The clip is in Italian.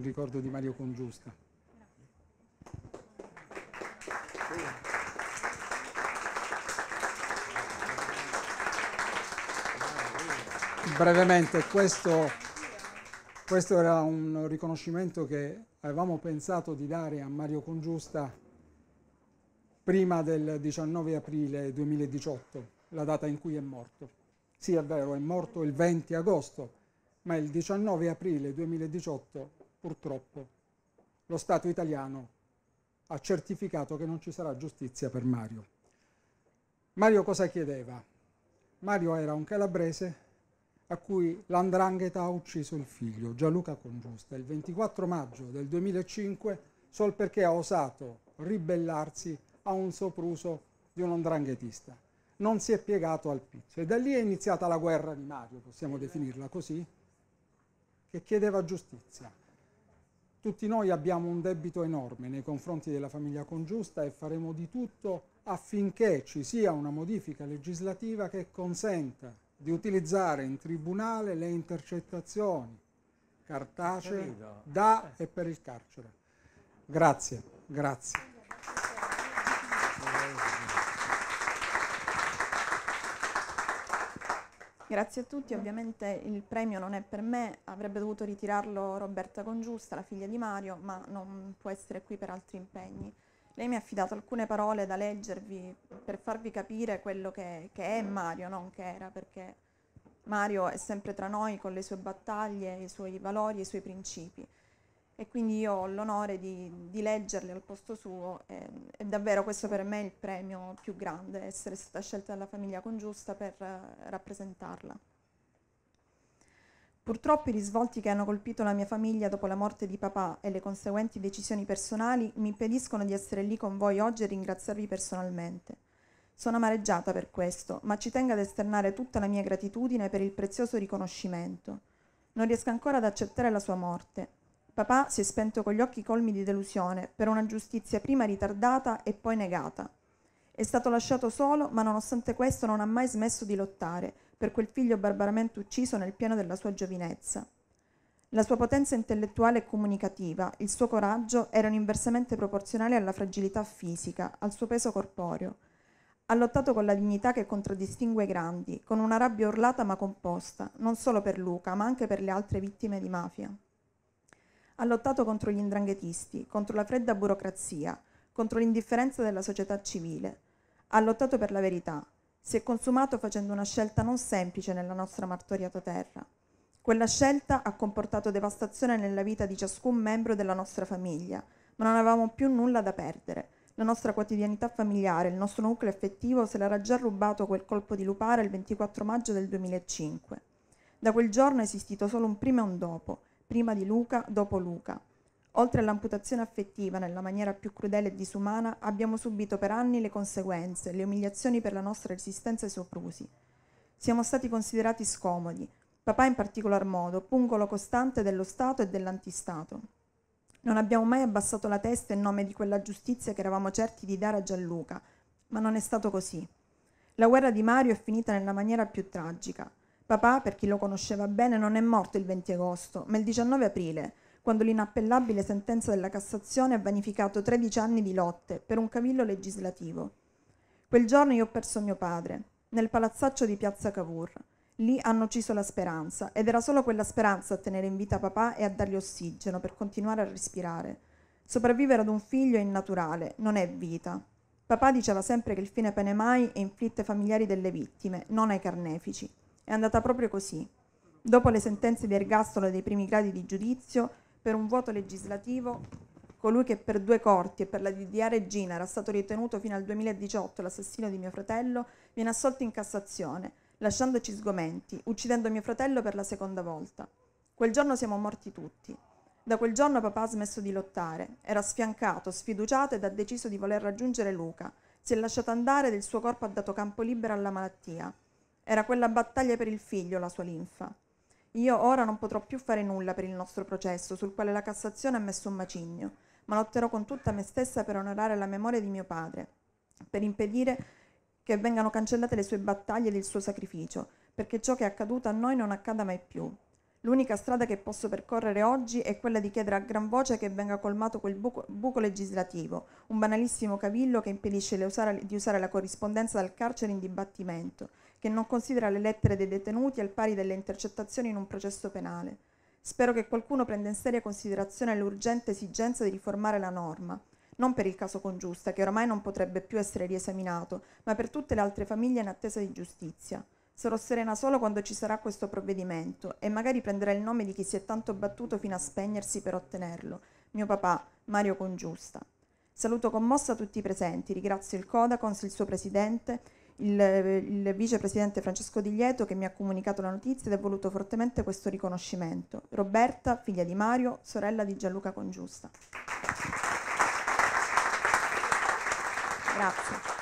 in ricordo di Mario Congiusta. Brevemente, questo, questo era un riconoscimento che avevamo pensato di dare a Mario Congiusta prima del 19 aprile 2018, la data in cui è morto. Sì, è vero, è morto il 20 agosto, ma il 19 aprile 2018 purtroppo, lo Stato italiano ha certificato che non ci sarà giustizia per Mario. Mario cosa chiedeva? Mario era un calabrese a cui l'andrangheta ha ucciso il figlio, Gianluca Congiusta, il 24 maggio del 2005, sol perché ha osato ribellarsi a un sopruso di un andranghetista. Non si è piegato al pizzo e da lì è iniziata la guerra di Mario, possiamo definirla così, che chiedeva giustizia. Tutti noi abbiamo un debito enorme nei confronti della famiglia congiusta e faremo di tutto affinché ci sia una modifica legislativa che consenta di utilizzare in tribunale le intercettazioni cartacee da e per il carcere. Grazie, grazie. Grazie a tutti, ovviamente il premio non è per me, avrebbe dovuto ritirarlo Roberta Congiusta, la figlia di Mario, ma non può essere qui per altri impegni. Lei mi ha affidato alcune parole da leggervi per farvi capire quello che, che è Mario, non che era, perché Mario è sempre tra noi con le sue battaglie, i suoi valori i suoi principi e quindi io ho l'onore di, di leggerli al posto suo e, e, davvero questo per me è il premio più grande, essere stata scelta dalla famiglia congiusta per eh, rappresentarla. Purtroppo i risvolti che hanno colpito la mia famiglia dopo la morte di papà e le conseguenti decisioni personali mi impediscono di essere lì con voi oggi e ringraziarvi personalmente. Sono amareggiata per questo, ma ci tengo ad esternare tutta la mia gratitudine per il prezioso riconoscimento. Non riesco ancora ad accettare la sua morte, Papà si è spento con gli occhi colmi di delusione per una giustizia prima ritardata e poi negata. È stato lasciato solo, ma nonostante questo non ha mai smesso di lottare per quel figlio barbaramente ucciso nel pieno della sua giovinezza. La sua potenza intellettuale e comunicativa, il suo coraggio erano inversamente proporzionali alla fragilità fisica, al suo peso corporeo. Ha lottato con la dignità che contraddistingue i grandi, con una rabbia urlata ma composta, non solo per Luca, ma anche per le altre vittime di mafia. Ha lottato contro gli indranghetisti, contro la fredda burocrazia, contro l'indifferenza della società civile. Ha lottato per la verità. Si è consumato facendo una scelta non semplice nella nostra martoriata terra. Quella scelta ha comportato devastazione nella vita di ciascun membro della nostra famiglia, ma non avevamo più nulla da perdere. La nostra quotidianità familiare, il nostro nucleo effettivo se l'era già rubato quel colpo di lupara il 24 maggio del 2005. Da quel giorno è esistito solo un prima e un dopo, prima di Luca, dopo Luca. Oltre all'amputazione affettiva nella maniera più crudele e disumana, abbiamo subito per anni le conseguenze, le umiliazioni per la nostra resistenza ai soprusi. Siamo stati considerati scomodi, papà in particolar modo, pungolo costante dello Stato e dell'antistato. Non abbiamo mai abbassato la testa in nome di quella giustizia che eravamo certi di dare a Gianluca, ma non è stato così. La guerra di Mario è finita nella maniera più tragica. Papà, per chi lo conosceva bene, non è morto il 20 agosto, ma il 19 aprile, quando l'inappellabile sentenza della Cassazione ha vanificato 13 anni di lotte per un cavillo legislativo. Quel giorno io ho perso mio padre, nel palazzaccio di Piazza Cavour. Lì hanno ucciso la speranza, ed era solo quella speranza a tenere in vita papà e a dargli ossigeno per continuare a respirare. Sopravvivere ad un figlio è innaturale, non è vita. Papà diceva sempre che il fine pene mai e inflitte ai familiari delle vittime, non ai carnefici. È andata proprio così. Dopo le sentenze di ergastolo dei primi gradi di giudizio, per un vuoto legislativo, colui che per due corti e per la DDA Regina era stato ritenuto fino al 2018 l'assassino di mio fratello, viene assolto in Cassazione, lasciandoci sgomenti, uccidendo mio fratello per la seconda volta. Quel giorno siamo morti tutti. Da quel giorno papà ha smesso di lottare, era sfiancato, sfiduciato ed ha deciso di voler raggiungere Luca. Si è lasciato andare ed il suo corpo ha dato campo libero alla malattia. Era quella battaglia per il figlio la sua linfa. Io ora non potrò più fare nulla per il nostro processo, sul quale la Cassazione ha messo un macigno, ma lotterò con tutta me stessa per onorare la memoria di mio padre, per impedire che vengano cancellate le sue battaglie ed il suo sacrificio, perché ciò che è accaduto a noi non accada mai più. L'unica strada che posso percorrere oggi è quella di chiedere a gran voce che venga colmato quel buco, buco legislativo, un banalissimo cavillo che impedisce di usare la corrispondenza dal carcere in dibattimento, che non considera le lettere dei detenuti al pari delle intercettazioni in un processo penale. Spero che qualcuno prenda in seria considerazione l'urgente esigenza di riformare la norma, non per il caso Congiusta, che oramai non potrebbe più essere riesaminato, ma per tutte le altre famiglie in attesa di giustizia. Sarò serena solo quando ci sarà questo provvedimento e magari prenderà il nome di chi si è tanto battuto fino a spegnersi per ottenerlo, mio papà, Mario Congiusta. Saluto commossa tutti i presenti, ringrazio il Codacons, il suo presidente il, il vicepresidente Francesco Di Lieto che mi ha comunicato la notizia ed è voluto fortemente questo riconoscimento. Roberta, figlia di Mario, sorella di Gianluca Congiusta. Grazie.